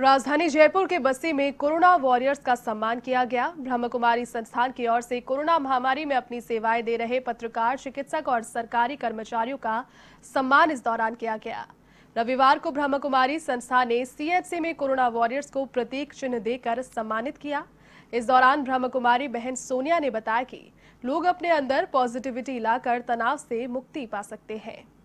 राजधानी जयपुर के बस्ती में कोरोना वॉरियर्स का सम्मान किया गया कुमारी संस्थान की ओर से कोरोना महामारी में अपनी सेवाएं दे रहे पत्रकार चिकित्सक और सरकारी कर्मचारियों का सम्मान इस दौरान किया गया रविवार को कुमारी संस्थान ने सीएचसी में कोरोना वॉरियर्स को प्रतीक चिन्ह देकर सम्मानित किया इस दौरान कुमारी बहन सोनिया ने बताया कि लोग अपने अंदर पॉजिटिविटी लाकर तनाव से मुक्ति पा सकते हैं